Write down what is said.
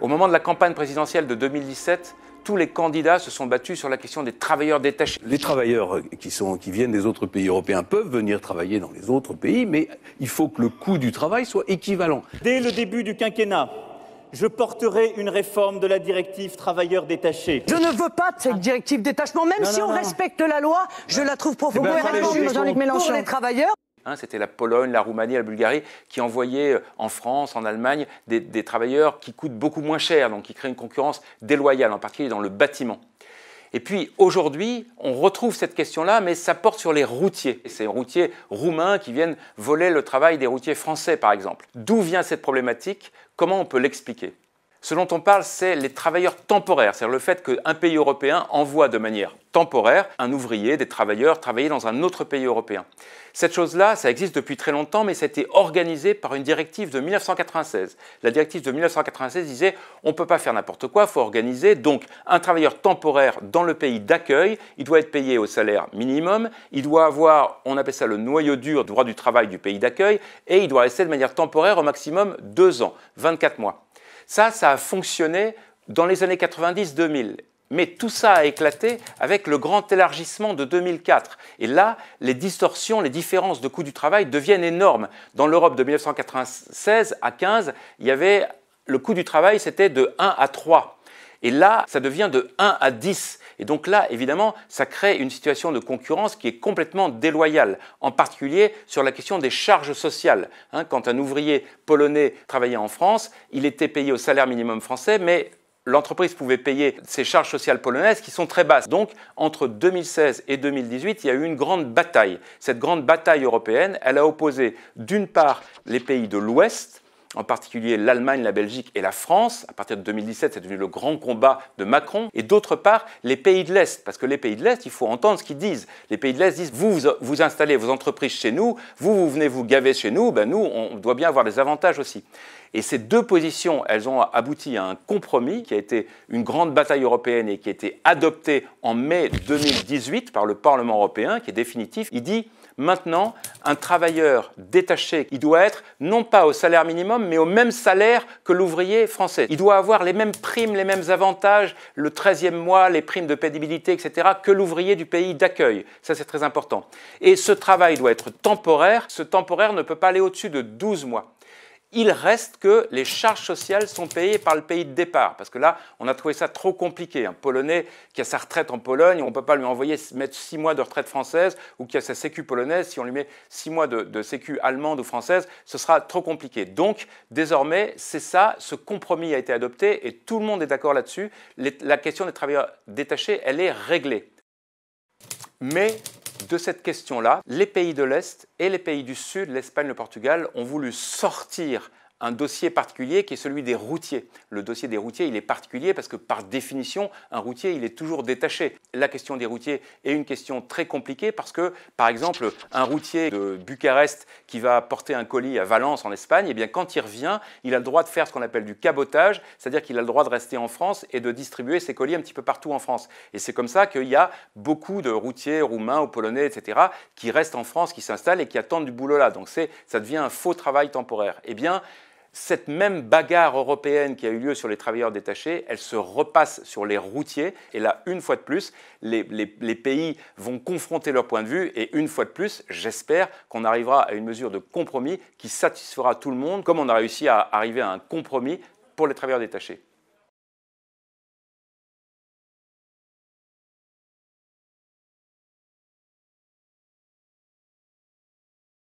Au moment de la campagne présidentielle de 2017, tous les candidats se sont battus sur la question des travailleurs détachés. Les travailleurs qui, sont, qui viennent des autres pays européens peuvent venir travailler dans les autres pays, mais il faut que le coût du travail soit équivalent. Dès le début du quinquennat, je porterai une réforme de la directive travailleurs détachés. Je ne veux pas de cette directive détachement, même si on respecte la loi, je la trouve eh ben, profondément pour les travailleurs Hein, c'était la Pologne, la Roumanie, la Bulgarie qui envoyaient euh, en France, en Allemagne, des, travailleurs qui coûtent beaucoup moins cher, donc qui créent une concurrence déloyale, en particulier dans le bâtiment. Et puis aujourd'hui, on retrouve cette question-là, mais ça porte sur les routiers. C'est ces routiers roumains qui viennent voler le travail des routiers français, par exemple. D'où vient cette problématique Comment on peut l'expliquer ce dont on parle, c'est les travailleurs temporaires, c'est-à-dire le fait qu'un pays européen envoie de manière temporaire un ouvrier, des travailleurs, travailler dans un autre pays européen. Cette chose-là, ça existe depuis très longtemps, mais ça a été organisé par une directive de 1996. La directive de 1996 disait on ne peut pas faire n'importe quoi, il faut organiser. Donc, un travailleur temporaire dans le pays d'accueil, il doit être payé au salaire minimum, il doit avoir, on appelle ça le noyau dur, droit du travail du pays d'accueil, et il doit rester de manière temporaire au maximum deux ans, 24 mois. Ça, ça a fonctionné dans les années 90-2000. Mais tout ça a éclaté avec le grand élargissement de 2004. Et là, les distorsions, les différences de coût du travail deviennent énormes. Dans l'Europe de 1996 à 15, il y avait le coût du travail, c'était de 1 à 3. Et là, ça devient de 1 à 10. Et donc là, évidemment, ça crée une situation de concurrence qui est complètement déloyale, en particulier sur la question des charges sociales. Hein, quand un ouvrier polonais travaillait en France, il était payé au salaire minimum français, mais l'entreprise pouvait payer ses charges sociales polonaises qui sont très basses. Donc, entre 2016 et 2018, il y a eu une grande bataille. Cette grande bataille européenne, elle a opposé d'une part les pays de l'Ouest, en particulier l'Allemagne, la Belgique et la France. À partir de 2017, c'est devenu le grand combat de Macron. Et d'autre part, les pays de l'Est, parce que les pays de l'Est, il faut entendre ce qu'ils disent. Les pays de l'Est disent, vous, vous installez vos entreprises chez nous, vous, vous venez vous gaver chez nous, ben nous, on doit bien avoir des avantages aussi. Et ces deux positions, elles ont abouti à un compromis qui a été une grande bataille européenne et qui a été adopté en mai 2018 par le Parlement européen, qui est définitif. Il dit Maintenant, un travailleur détaché, il doit être non pas au salaire minimum, mais au même salaire que l'ouvrier français. Il doit avoir les mêmes primes, les mêmes avantages, le 13e mois, les primes de pénibilité, etc., que l'ouvrier du pays d'accueil. Ça, c'est très important. Et ce travail doit être temporaire. Ce temporaire ne peut pas aller au-dessus de 12 mois il reste que les charges sociales sont payées par le pays de départ. Parce que là, on a trouvé ça trop compliqué. Un Polonais qui a sa retraite en Pologne, on ne peut pas lui envoyer mettre six mois de retraite française ou qui a sa sécu polonaise, si on lui met six mois de, de sécu allemande ou française, ce sera trop compliqué. Donc, désormais, c'est ça, ce compromis a été adopté et tout le monde est d'accord là-dessus. La question des travailleurs détachés, elle est réglée. Mais de cette question-là, les pays de l'Est et les pays du Sud, l'Espagne, le Portugal, ont voulu sortir un dossier particulier qui est celui des routiers. Le dossier des routiers, il est particulier parce que par définition, un routier, il est toujours détaché. La question des routiers est une question très compliquée parce que, par exemple, un routier de Bucarest qui va porter un colis à Valence en Espagne, eh bien, quand il revient, il a le droit de faire ce qu'on appelle du cabotage, c'est-à-dire qu'il a le droit de rester en France et de distribuer ses colis un petit peu partout en France. Et c'est comme ça qu'il y a beaucoup de routiers roumains ou polonais, etc., qui restent en France, qui s'installent et qui attendent du boulot là. Donc ça devient un faux travail temporaire. Eh bien, cette même bagarre européenne qui a eu lieu sur les travailleurs détachés, elle se repasse sur les routiers. Et là, une fois de plus, les, pays vont confronter leur point de vue. Et une fois de plus, j'espère qu'on arrivera à une mesure de compromis qui satisfera tout le monde, comme on a réussi à arriver à un compromis pour les travailleurs détachés.